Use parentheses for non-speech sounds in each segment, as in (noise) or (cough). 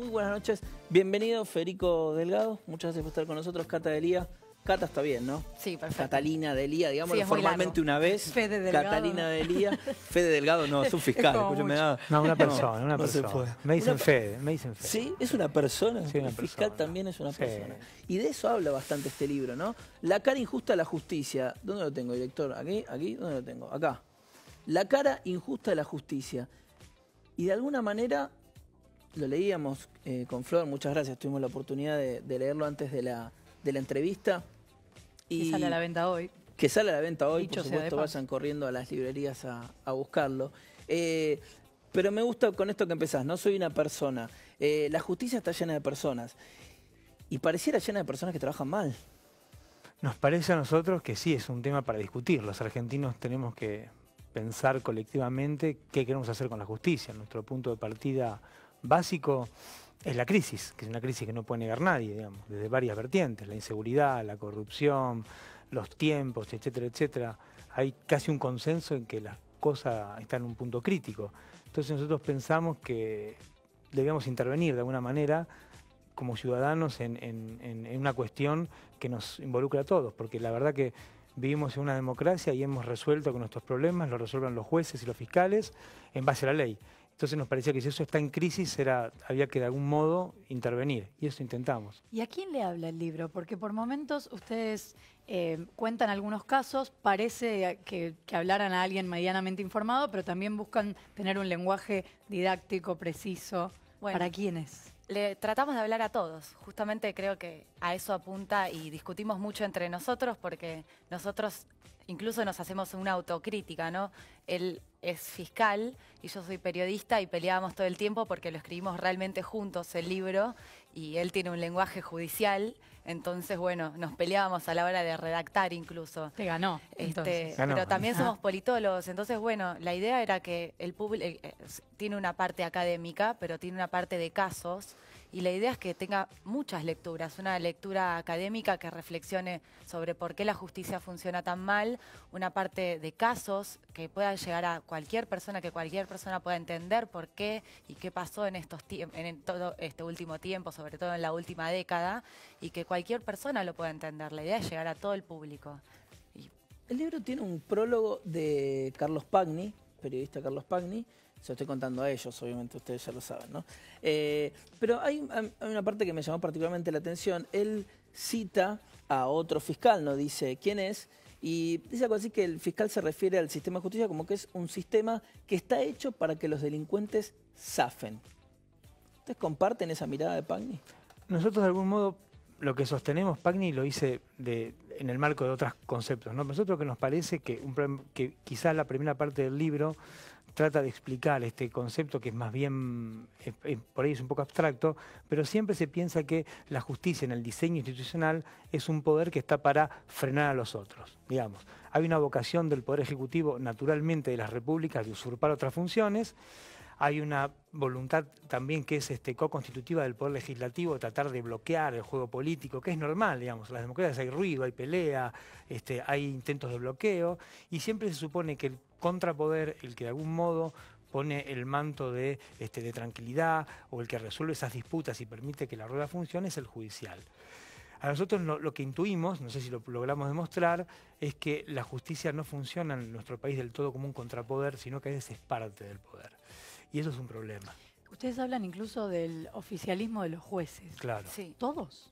Muy buenas noches. Bienvenido, Federico Delgado. Muchas gracias por estar con nosotros, Cata Delía. Cata está bien, ¿no? Sí, perfecto. Catalina Delía, digamos formalmente una vez. Fede Delgado. Catalina Delía. Fede Delgado, no, es un (laughs) fiscal. No, una persona, una persona. me dicen Fede, me dicen Fede. Sí, es una persona. un fiscal también es una persona. Y de eso habla bastante este libro, ¿no? La cara injusta de la justicia. ¿Dónde lo tengo, director? ¿Aquí? ¿Aquí? ¿Dónde lo tengo? Acá. La cara injusta de la justicia. Y de alguna manera lo leíamos eh, con Flor, muchas gracias, tuvimos la oportunidad de, leerlo antes de la, de la entrevista. Y que sale a la venta hoy. Que sale a la venta hoy, por supuesto vayan corriendo a las librerías a, buscarlo. Eh, pero me gusta con esto que empezás, no soy una persona. Eh, la justicia está llena de personas y pareciera llena de personas que trabajan mal. Nos parece a nosotros que sí, es un tema para discutir. Los argentinos tenemos que pensar colectivamente qué queremos hacer con la justicia. Nuestro punto de partida básico es la crisis, que es una crisis que no puede negar nadie, digamos, desde varias vertientes, la inseguridad, la corrupción, los tiempos, etcétera, etcétera. Hay casi un consenso en que las cosas están en un punto crítico. Entonces nosotros pensamos que debíamos intervenir de alguna manera como ciudadanos en, una cuestión que nos involucra a todos, porque la verdad que vivimos en una democracia y hemos resuelto que nuestros problemas los resuelvan los jueces y los fiscales en base a la ley. Entonces nos parecía que si eso está en crisis, era, había que de algún modo intervenir, y eso intentamos. ¿Y a quién le habla el libro? Porque por momentos ustedes eh, cuentan algunos casos, parece que, hablaran a alguien medianamente informado, pero también buscan tener un lenguaje didáctico, preciso. ¿Para ¿Para es? le tratamos de hablar a todos. Justamente creo que a eso apunta y discutimos mucho entre nosotros porque nosotros incluso nos hacemos una autocrítica, ¿no? Él es fiscal y yo soy periodista y peleábamos todo el tiempo porque lo escribimos realmente juntos el libro y él tiene un lenguaje judicial, entonces, bueno, nos peleábamos a la hora de redactar incluso. Este, ganó. Pero también somos politólogos, entonces, bueno, la idea era que el público eh, eh, tiene una parte académica, pero tiene una parte de casos y la idea es que tenga muchas lecturas, una lectura académica que reflexione sobre por qué la justicia funciona tan mal, una parte de casos que pueda llegar a cualquier persona, que cualquier persona pueda entender por qué y qué pasó en estos en todo este último tiempo, sobre todo en la última década, y que cualquier persona lo pueda entender. La idea es llegar a todo el público. El libro tiene un prólogo de Carlos Pagni, periodista Carlos Pagni, se lo estoy contando a ellos, obviamente ustedes ya lo saben, ¿no? Eh, pero hay, una parte que me llamó particularmente la atención. Él cita a otro fiscal, no dice quién es, y dice algo así que el fiscal se refiere al sistema de justicia como que es un sistema que está hecho para que los delincuentes zafen. ¿Ustedes comparten esa mirada de Pagni? Nosotros de algún modo lo que sostenemos, Pagni lo hice en el marco de otros conceptos. ¿no? Nosotros que nos parece que, un, que quizás la primera parte del libro trata de explicar este concepto que es más bien, por ahí es un poco abstracto, pero siempre se piensa que la justicia en el diseño institucional es un poder que está para frenar a los otros, digamos. Hay una vocación del Poder Ejecutivo, naturalmente, de las repúblicas de usurpar otras funciones, hay una voluntad también que es este, co-constitutiva del Poder Legislativo, tratar de bloquear el juego político, que es normal, digamos, en las democracias hay ruido, hay pelea, este, hay intentos de bloqueo, y siempre se supone que el contrapoder, el que de algún modo pone el manto de, este, tranquilidad o el que resuelve esas disputas y permite que la rueda funcione, es el judicial. A nosotros lo, lo, que intuimos, no sé si lo logramos demostrar, es que la justicia no funciona en nuestro país del todo como un contrapoder, sino que a veces es parte del poder. Y eso es un problema. Ustedes hablan incluso del oficialismo de los jueces. Claro. Todos.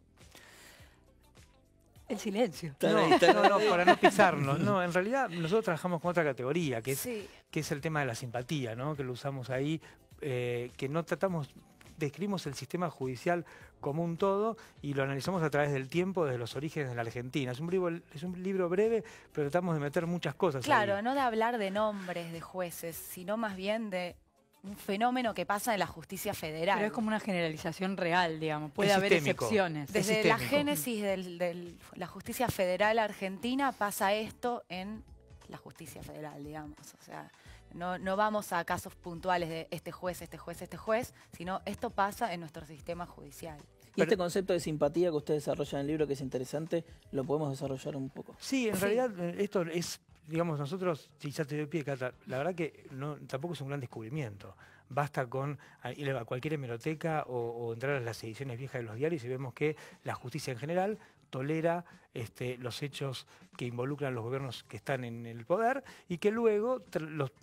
El silencio. No, no, para no pisarnos. No, en realidad nosotros trabajamos con otra categoría, que es, que es el tema de la simpatía, ¿no? que lo usamos ahí, eh, que no tratamos, describimos el sistema judicial como un todo y lo analizamos a través del tiempo, desde los orígenes de la Argentina. Es un libro, es un libro breve, pero tratamos de meter muchas cosas. Claro, no de hablar de nombres de jueces, sino más bien de un fenómeno que pasa en la justicia federal. Pero es como una generalización real, digamos. Puede haber excepciones. Desde la génesis de la justicia federal argentina pasa esto en la justicia federal, digamos. O sea, no, no vamos a casos puntuales de este juez, este juez, este juez, sino esto pasa en nuestro sistema judicial. Y este concepto de simpatía que usted desarrolla en el libro, que es interesante, lo podemos desarrollar un poco. Sí, en realidad eh, esto es digamos, nosotros, si ya te doy pie, Cata, la verdad que tampoco es un gran descubrimiento. Basta con ir a cualquier hemeroteca o, entrar a las ediciones viejas de los diarios y vemos que la justicia en general tolera este, los hechos que involucran los gobiernos que están en el poder y que luego,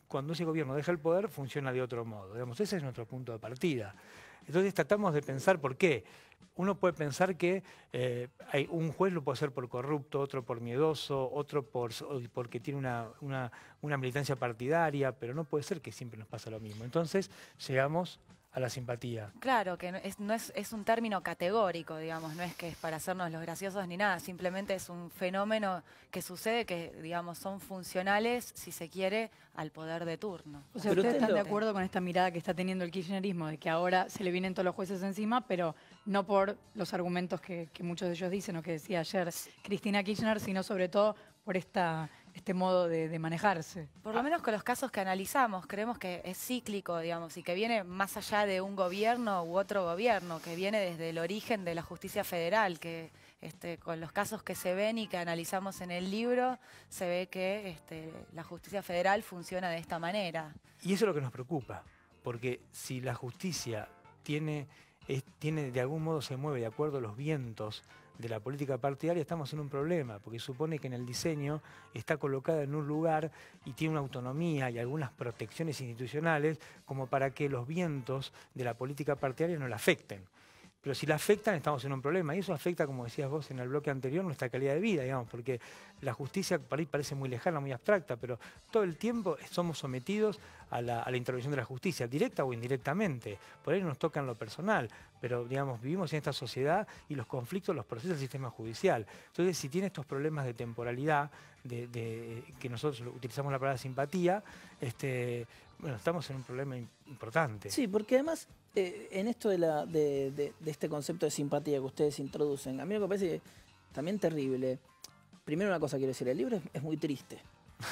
cuando ese gobierno deja el poder, funciona de otro modo. Digamos, ese es nuestro punto de partida. Entonces tratamos de pensar por qué. Uno puede pensar que eh, hay, un juez lo puede hacer por corrupto, otro por miedoso, otro por, porque tiene una, una militancia partidaria, pero no puede ser que siempre nos pasa lo mismo. Entonces llegamos a la simpatía. Claro, que no es, un término categórico, digamos, no es que es para hacernos los graciosos ni nada, simplemente es un fenómeno que sucede que, digamos, son funcionales, si se quiere, al poder de turno. O sea, ¿ustedes están de acuerdo con esta mirada que está teniendo el kirchnerismo, de que ahora se le vienen todos los jueces encima, pero no por los argumentos que, que muchos de ellos dicen o que decía ayer Cristina Kirchner, sino sobre todo por esta este modo de, manejarse. Por lo menos con los casos que analizamos, creemos que es cíclico, digamos, y que viene más allá de un gobierno u otro gobierno, que viene desde el origen de la justicia federal, que este, con los casos que se ven y que analizamos en el libro, se ve que este, la justicia federal funciona de esta manera. Y eso es lo que nos preocupa, porque si la justicia tiene, tiene de algún modo se mueve de acuerdo a los vientos, de la política partidaria estamos en un problema, porque supone que en el diseño está colocada en un lugar y tiene una autonomía y algunas protecciones institucionales como para que los vientos de la política partidaria no la afecten. Pero si la afectan, estamos en un problema. Y eso afecta, como decías vos en el bloque anterior, nuestra calidad de vida, digamos, porque la justicia parece muy lejana, muy abstracta, pero todo el tiempo somos sometidos a la, intervención de la justicia, directa o indirectamente. Por ahí nos toca en lo personal, pero, digamos, vivimos en esta sociedad y los conflictos los procesa el sistema judicial. Entonces, si tiene estos problemas de temporalidad, que nosotros utilizamos la palabra simpatía, este, bueno, estamos en un problema importante. Sí, porque además eh, en esto de, este concepto de simpatía que ustedes introducen, a mí me parece también terrible. Primero una cosa quiero decir, el libro es, muy triste,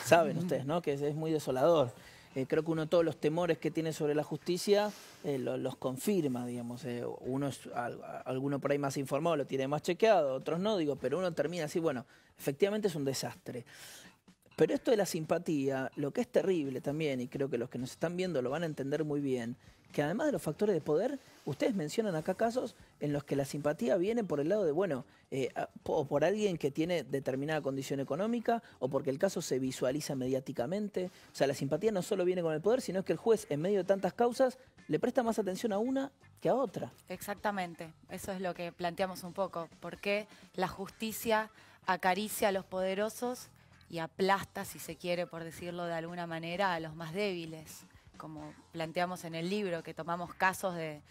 saben (laughs) ustedes, ¿no? Que es, muy desolador. Eh, creo que uno todos los temores que tiene sobre la justicia eh, los confirma, digamos. uno alguno por ahí más informado lo tiene más chequeado, otros no, digo, pero uno termina así, bueno, efectivamente es un desastre. Pero esto de la simpatía, lo que es terrible también, y creo que los que nos están viendo lo van a entender muy bien, que además de los factores de poder, ustedes mencionan acá casos en los que la simpatía viene por el lado de, bueno, eh, o por alguien que tiene determinada condición económica, o porque el caso se visualiza mediáticamente. O sea, la simpatía no solo viene con el poder, sino que el juez, en medio de tantas causas, le presta más atención a una que a otra. Exactamente, eso es lo que planteamos un poco, porque la justicia acaricia a los poderosos y aplasta, si se quiere, por decirlo de alguna manera, a los más débiles como planteamos en el libro, que tomamos casos de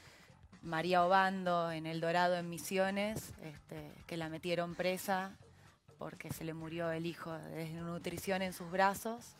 María Obando en El Dorado, en Misiones, este, que la metieron presa porque se le murió el hijo de desnutrición en sus brazos.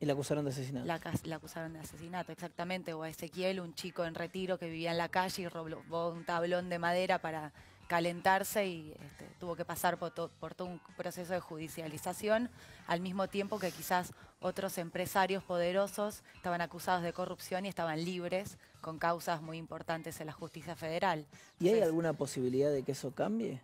Y, la acusaron de asesinato. la, acusaron de asesinato, exactamente. O a Ezequiel, un chico en retiro que vivía en la calle y robó un tablón de madera para calentarse y este, tuvo que pasar por, todo un proceso de judicialización, al mismo tiempo que quizás otros empresarios poderosos estaban acusados de corrupción y estaban libres con causas muy importantes en la justicia federal. ¿Y hay alguna posibilidad de que eso cambie?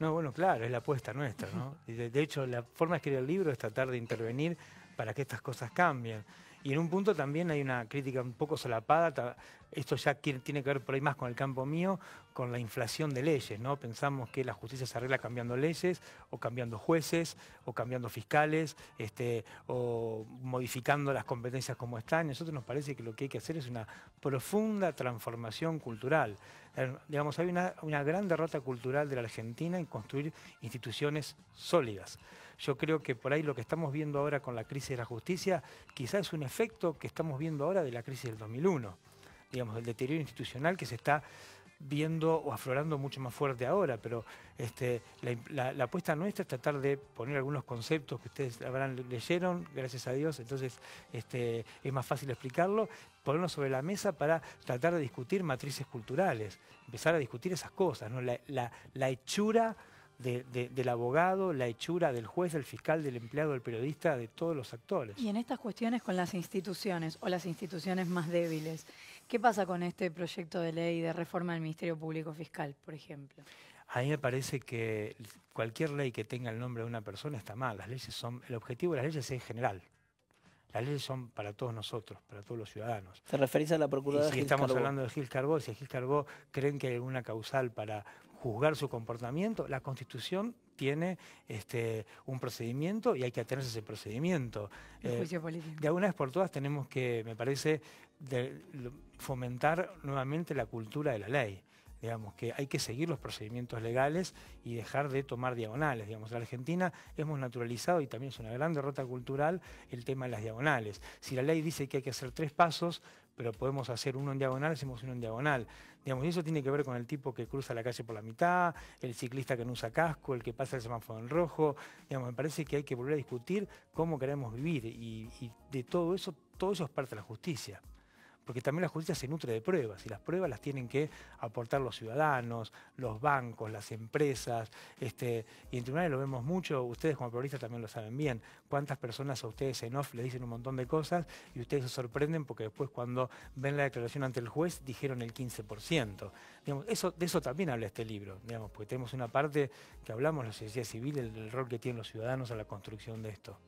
No, bueno, claro, es la apuesta nuestra, ¿no? (laughs) De, de hecho, la forma de escribir el libro es tratar de intervenir para que estas cosas cambien. Y en un punto también hay una crítica un poco solapada, esto ya tiene que ver por ahí más con el campo mío, con la inflación de leyes, ¿no? Pensamos que la justicia se arregla cambiando leyes, o cambiando jueces, o cambiando fiscales, este, o modificando las competencias como están. A nosotros nos parece que lo que hay que hacer es una profunda transformación cultural. Eh, digamos, hay una, una gran derrota cultural de la Argentina en construir instituciones sólidas. Yo creo que por ahí lo que estamos viendo ahora con la crisis de la justicia quizás es un efecto que estamos viendo ahora de la crisis del 2001, digamos, el deterioro institucional que se está viendo o aflorando mucho más fuerte ahora, pero este, la, apuesta nuestra es tratar de poner algunos conceptos que ustedes habrán leyeron, gracias a Dios, entonces este, es más fácil explicarlo, ponernos sobre la mesa para tratar de discutir matrices culturales, empezar a discutir esas cosas, la hechura del abogado, la hechura del juez, del fiscal, del empleado, del periodista, de todos los actores. Y en estas cuestiones con las instituciones o las instituciones más débiles, ¿qué pasa con este proyecto de ley de reforma del Ministerio Público Fiscal, por ejemplo? A mí me parece que cualquier ley que tenga el nombre de una persona está mal. Las leyes son, el objetivo de las leyes es general. Las leyes son para todos nosotros, para todos los ciudadanos. ¿Se referís a la Procuradora Si estamos hablando de Gil Carbó, si a Gil Carbó creen que hay alguna causal para juzgar su comportamiento, la Constitución tiene este, un procedimiento y hay que atenerse a ese procedimiento. Eh, de alguna vez por todas tenemos que, me parece, fomentar nuevamente la cultura de la ley. Digamos que hay que seguir los procedimientos legales y dejar de tomar diagonales. Digamos, en la Argentina hemos naturalizado, y también es una gran derrota cultural, el tema de las diagonales. Si la ley dice que hay que hacer tres pasos, pero podemos hacer uno en diagonal, hacemos uno en diagonal y eso tiene que ver con el tipo que cruza la calle por la mitad, el ciclista que no usa casco, el que pasa el semáforo en rojo. me parece que hay que volver a discutir cómo queremos vivir y de todo eso, todo eso es parte de la justicia porque también la justicia se nutre de pruebas y las pruebas las tienen que aportar los ciudadanos, los bancos, las empresas. Este, y en tribunales lo vemos mucho, ustedes como periodistas también lo saben bien, cuántas personas a ustedes en off le dicen un montón de cosas y ustedes se sorprenden porque después cuando ven la declaración ante el juez dijeron el 15%. eso, de eso también habla este libro, digamos, porque tenemos una parte que hablamos, la sociedad civil, el, el rol que tienen los ciudadanos a la construcción de esto.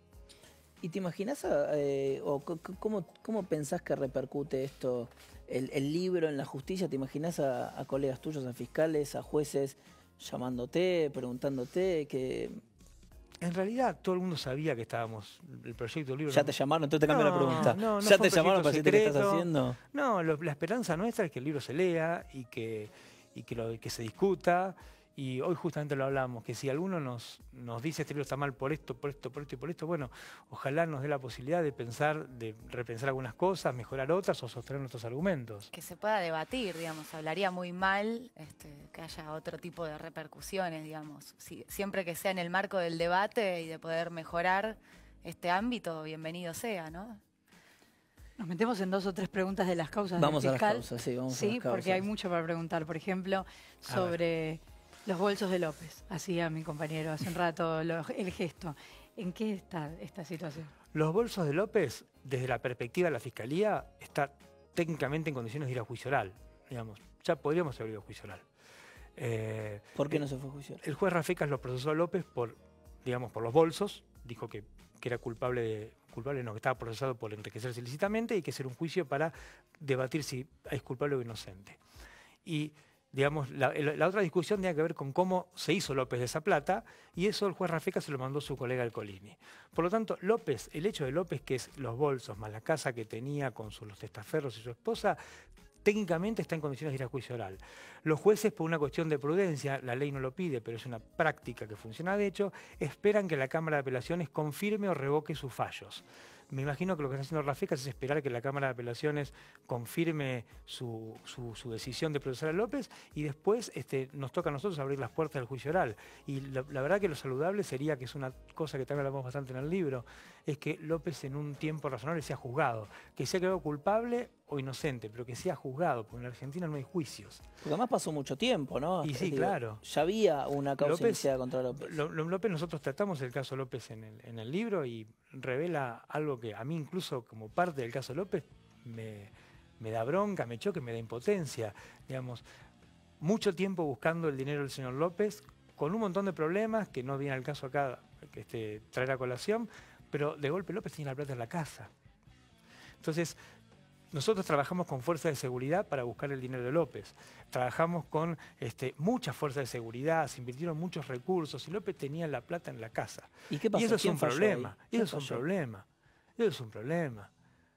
¿Y te imaginas eh, o cómo, pensás que repercute esto, el, libro en la justicia? ¿Te imaginas a, colegas tuyos, a fiscales, a jueces llamándote, preguntándote que... En realidad todo el mundo sabía que estábamos, el proyecto del libro... Ya te llamaron, entonces te no, la pregunta. ya te llamaron para decirte qué estás haciendo. No, la esperanza nuestra es que el libro se lea y que, y que, que se discuta y hoy justamente lo hablamos, que si alguno nos, nos dice este libro está mal por esto, por esto, por esto y por esto, bueno, ojalá nos dé la posibilidad de pensar, de repensar algunas cosas, mejorar otras o sostener nuestros argumentos. Que se pueda debatir, digamos, hablaría muy mal este, que haya otro tipo de repercusiones, digamos. siempre que sea en el marco del debate y de poder mejorar este ámbito, bienvenido sea, ¿no? Nos metemos en dos o tres preguntas de las causas. Vamos a las causas, sí, vamos a las causas. porque hay mucho para preguntar, por ejemplo, sobre los bolsos de López, hacía mi compañero hace un rato el gesto. ¿En qué está esta situación? Los bolsos de López, desde la perspectiva de la Fiscalía, está técnicamente en condiciones de ir a juicio oral. Digamos, ya podríamos haber ido a juicio oral. Eh, ¿Por qué no se fue a juicio? El juez Rafecas lo procesó a López por, digamos, por los bolsos. Dijo que, que era culpable no, que estaba procesado por enriquecerse ilícitamente y que hacer un juicio para debatir si es culpable o inocente. Y digamos, la, otra discusión tenía que ver con cómo se hizo López de esa plata, y eso el juez Rafeca se lo mandó su colega Alcolini. Por lo tanto, López, el hecho de López, que es los bolsos más la casa que tenía con sus, los testaferros y su esposa, técnicamente está en condiciones de ir a juicio oral. Los jueces, por una cuestión de prudencia, la ley no lo pide, pero es una práctica que funciona de hecho, esperan que la Cámara de Apelaciones confirme o revoque sus fallos me imagino que lo que está haciendo las es esperar que la Cámara de Apelaciones confirme su, decisión de procesar a López y después este, nos toca a nosotros abrir las puertas del juicio oral. Y la verdad que lo saludable sería, que es una cosa que también hablamos bastante en el libro, es que López en un tiempo razonable sea juzgado. Que sea quedado culpable o inocente, pero que sea juzgado, porque en la Argentina no hay juicios. Porque además pasó mucho tiempo, ¿no? Y sí, claro. Ya había una causa contra López. López, nosotros tratamos el caso López en el, libro y revela algo que a mí incluso como parte del caso López me, da bronca, me choque, me da impotencia. Digamos, mucho tiempo buscando el dinero del señor López, con un montón de problemas que no viene al caso acá que este, traer a colación, pero de golpe López tenía la plata en la casa. Entonces, nosotros trabajamos con fuerzas de seguridad para buscar el dinero de López. Trabajamos con este, muchas fuerzas de seguridad, se invirtieron muchos recursos y López tenía la plata en la casa. ¿Y qué pasó? Y eso es un problema. Eso es un problema. Eso es un problema.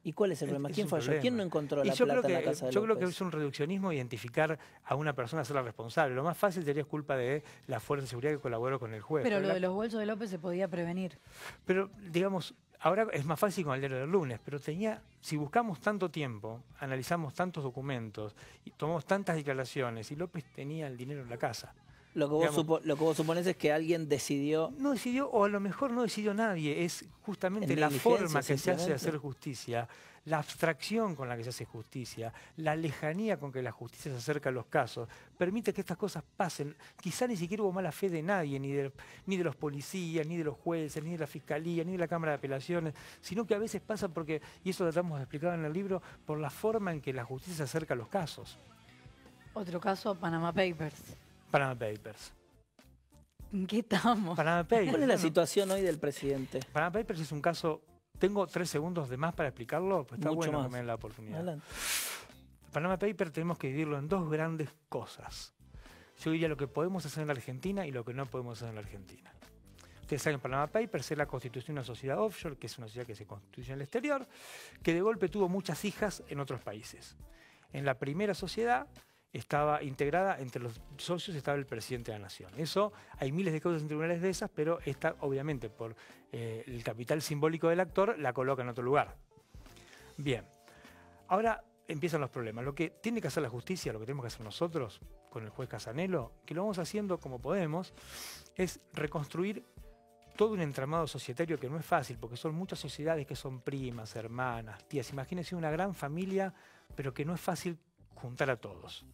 ¿Y cuál es el problema? ¿Quién falló? ¿Quién no encontró la plata en la casa de Yo creo que es un reduccionismo identificar a una persona ser la responsable. Lo más fácil sería es culpa de la fuerza de seguridad que colaboró con el juez. Pero lo de los bolsos de López se podía prevenir. Pero, digamos, ahora es más fácil con el dinero del lunes, pero tenía, si buscamos tanto tiempo, analizamos tantos documentos, y tomamos tantas declaraciones, y López tenía el dinero en la casa. Lo que, vos suponés supones es que alguien decidió... No decidió, o a lo mejor no decidió nadie, es justamente la forma que se hace hacer justicia, la abstracción con la que se hace justicia, la lejanía con que la justicia se acerca a los casos, permite que estas cosas pasen. Quizá ni siquiera hubo mala fe de nadie, ni de, ni de los policías, ni de los jueces, ni de la fiscalía, ni de la Cámara de Apelaciones, sino que a veces pasa porque, y eso tratamos de explicar en el libro, por la forma en que la justicia se acerca a los casos. Otro caso, Panama Papers. Panama Papers. ¿Qué estamos? ¿Cuál es la situación hoy del presidente? Panama Papers es un caso. Tengo tres segundos de más para explicarlo, pues está bueno que me den la oportunidad. Adelante. Panama Papers tenemos que dividirlo en dos grandes cosas. Yo diría lo que podemos hacer en la Argentina y lo que no podemos hacer en la Argentina. Ustedes saben, Panama Papers es la constitución de una sociedad offshore, que es una sociedad que se constituye en el exterior, que de golpe tuvo muchas hijas en otros países. En la primera sociedad estaba integrada, entre los socios estaba el presidente de la nación. Eso, hay miles de causas en tribunales de esas, pero esta, obviamente, por eh, el capital simbólico del actor, la coloca en otro lugar. Bien, ahora empiezan los problemas. Lo que tiene que hacer la justicia, lo que tenemos que hacer nosotros con el juez Casanelo, que lo vamos haciendo como podemos, es reconstruir todo un entramado societario que no es fácil, porque son muchas sociedades que son primas, hermanas, tías. Imagínense una gran familia, pero que no es fácil juntar a todos.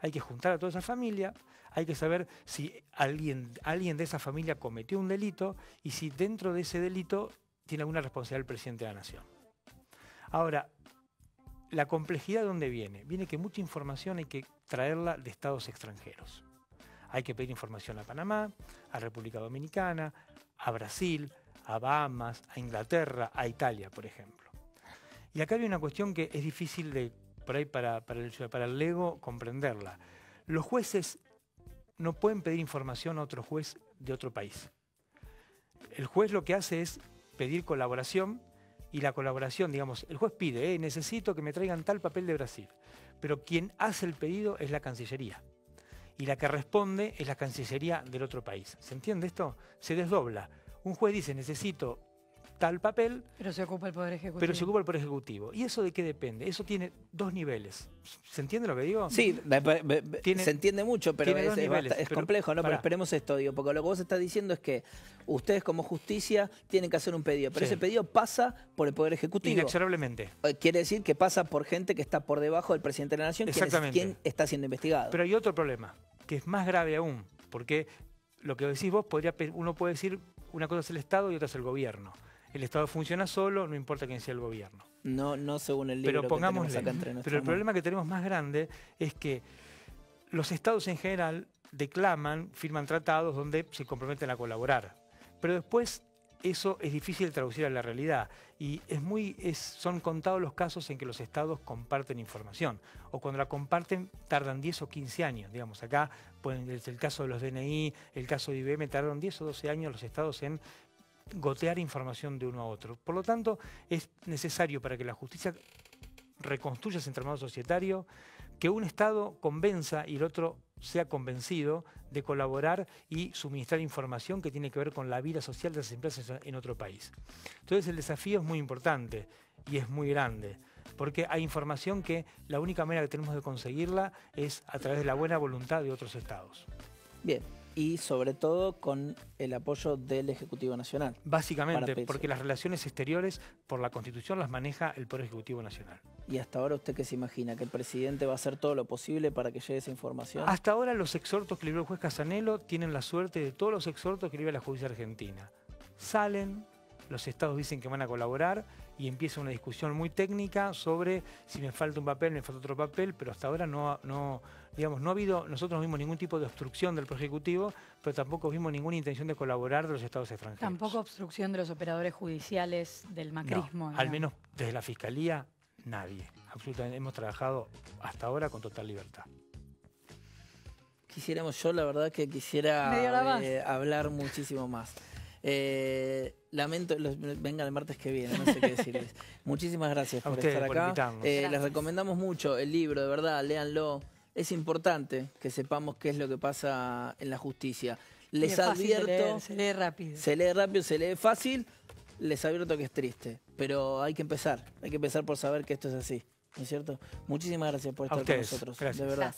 Hay que juntar a toda esa familia, hay que saber si alguien, alguien de esa familia cometió un delito y si dentro de ese delito tiene alguna responsabilidad el presidente de la nación. Ahora, la complejidad de dónde viene? Viene que mucha información hay que traerla de estados extranjeros. Hay que pedir información a Panamá, a República Dominicana, a Brasil, a Bahamas, a Inglaterra, a Italia, por ejemplo. Y acá hay una cuestión que es difícil de por ahí para, para, el, para ego comprenderla. Los jueces no pueden pedir información a otro juez de otro país. El juez lo que hace es pedir colaboración y la colaboración, digamos, el juez pide, eh, necesito que me traigan tal papel de Brasil, pero quien hace el pedido es la Cancillería y la que responde es la Cancillería del otro país. ¿Se entiende esto? Se desdobla. Un juez dice, necesito tal papel. Pero se ocupa el Poder Ejecutivo. Pero se ocupa el Poder Ejecutivo. ¿Y eso de qué depende? Eso tiene dos niveles. ¿Se entiende lo que digo? Sí, se entiende mucho, pero es, complejo, ¿no? Pero esperemos esto, digo, porque lo que vos estás diciendo es que ustedes como justicia tienen que hacer un pedido, pero ese pedido pasa por el Poder Ejecutivo. Inexorablemente. Eh, quiere decir que pasa por gente que está por debajo del presidente de la Nación, Exactamente. Quien, está siendo investigado. Pero hay otro problema, que es más grave aún, porque lo que decís vos, podría, uno puede decir una cosa es el Estado y otra es el gobierno el Estado funciona solo, no importa quién sea el gobierno. No, no según el libro pero pongamos, Pero el problema que tenemos más grande es que los estados en general declaman, firman tratados donde se comprometen a colaborar. Pero después eso es difícil de traducir a la realidad y es muy, son contados los casos en que los estados comparten información o cuando la comparten tardan 10 o 15 años. Digamos, acá pueden, el, el caso de los DNI, el caso de IBM, tardan 10 o 12 años los estados en gotear información de uno a otro. Por lo tanto, es necesario para que la justicia reconstruya ese entramado societario, que un Estado convenza y el otro sea convencido de colaborar y suministrar información que tiene que ver con la vida social de las empresas en otro país. Entonces el desafío es muy importante y es muy grande, porque hay información que la única manera que tenemos de conseguirla es a través de la buena voluntad de otros Estados. Bien, y sobre todo con el apoyo del Ejecutivo Nacional. Básicamente, porque las relaciones exteriores por la Constitución las maneja el Poder Ejecutivo Nacional. ¿Y hasta ahora usted qué se imagina? ¿Que el presidente va a hacer todo lo posible para que llegue esa información? Hasta ahora los exhortos que le el juez Casanelo tienen la suerte de todos los exhortos que le la justicia argentina. Salen, los estados dicen que van a colaborar y empieza una discusión muy técnica sobre si me falta un papel, me falta otro papel, pero hasta ahora no, no digamos, no ha habido, nosotros no vimos ningún tipo de obstrucción del Ejecutivo, pero tampoco vimos ninguna intención de colaborar de los estados extranjeros. Tampoco obstrucción de los operadores judiciales del macrismo. al menos desde la Fiscalía, nadie. Absolutamente, hemos trabajado hasta ahora con total libertad quisiéramos, yo la verdad que quisiera eh, hablar muchísimo más. Eh, lamento, los, vengan el martes que viene, no sé qué decirles. (laughs) Muchísimas gracias por estar acá. Eh, Les recomendamos mucho el libro, de verdad, léanlo. Es importante que sepamos qué es lo que pasa en la justicia. Les advierto. se lee rápido. Se lee rápido, se lee fácil. Les advierto que es triste, pero hay que empezar. Hay que empezar por saber que esto es así. ¿No es cierto? Muchísimas gracias por estar con nosotros. De verdad.